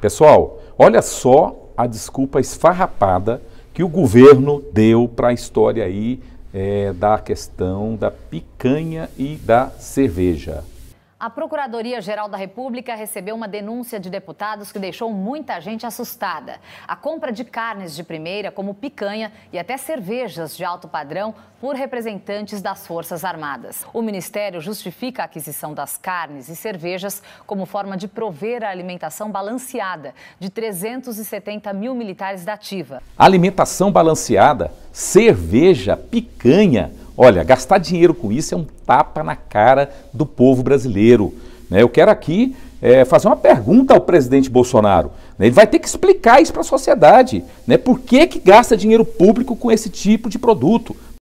Pessoal, olha só a desculpa esfarrapada que o governo deu para a história aí é, da questão da picanha e da cerveja. A Procuradoria-Geral da República recebeu uma denúncia de deputados que deixou muita gente assustada. A compra de carnes de primeira, como picanha e até cervejas de alto padrão, por representantes das Forças Armadas. O Ministério justifica a aquisição das carnes e cervejas como forma de prover a alimentação balanceada de 370 mil militares da Ativa. Alimentação balanceada, cerveja, picanha Olha, gastar dinheiro com isso é um tapa na cara do povo brasileiro. Né? Eu quero aqui é, fazer uma pergunta ao presidente Bolsonaro. Né? Ele vai ter que explicar isso para a sociedade. Né? Por que, que gasta dinheiro público com esse tipo de produto?